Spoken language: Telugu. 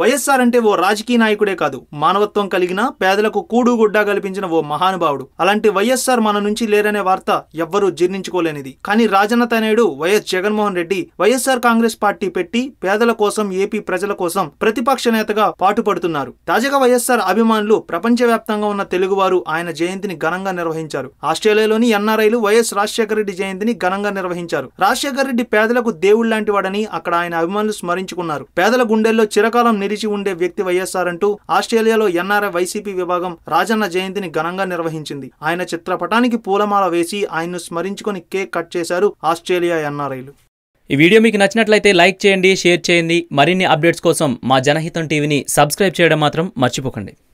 వైఎస్ఆర్ అంటే ఓ రాజకీయ నాయకుడే కాదు మానవత్వం కలిగిన పేదలకు కూడు గుడ్డా కల్పించిన ఓ మహానుభావుడు అలాంటి వైఎస్ఆర్ మన నుంచి లేరనే వార్త ఎవ్వరూ జీర్ణించుకోలేనిది కానీ Rajanna Naidu YS Jaganmohan Reddy YSR Congress party పెట్టి పేదల కోసం ఏపీ ప్రజల కోసం ప్రతిపక్ష నేతగా పాటుపడుతున్నారు తాజాగా వైఎస్ఆర్ అభిమానులు ప్రపంచవ్యాప్తంగా ఉన్న తెలుగువారు ఆయన జయంతిని ఘనంగా నిర్వహించారు ఆస్ట్రేలియాలోని ఎన్ఆర్ఐలు వైఎస్ రాజశేఖర రెడ్డి జయంతిని ఘనంగా నిర్వహించారు రాజశేఖర రెడ్డి పేదలకు దేవుళ్లాంటి వాడని అక్కడ ఆయన అభిమానులు స్మరించుకున్నారు పేదల గుండెల్లో చిరకాలం విరిచి ఉండే వ్యక్తి వైఎస్ఆర్ అంటూ ఆస్ట్రేలియాలో ఎన్ఆర్ఐ వైసీపీ విభాగం రాజన్న జయంతిని ఘనంగా నిర్వహించింది ఆయన చిత్రపటానికి పూలమాల వేసి ఆయన్ను స్మరించుకొని కేక్ కట్ చేశారు ఆస్ట్రేలియా ఎన్ఆర్ఐలు ఈ వీడియో మీకు నచ్చినట్లయితే లైక్ చేయండి షేర్ చేయండి మరిన్ని అప్డేట్స్ కోసం మా జనహితం టీవీని సబ్స్క్రైబ్ చేయడం మాత్రం మర్చిపోకండి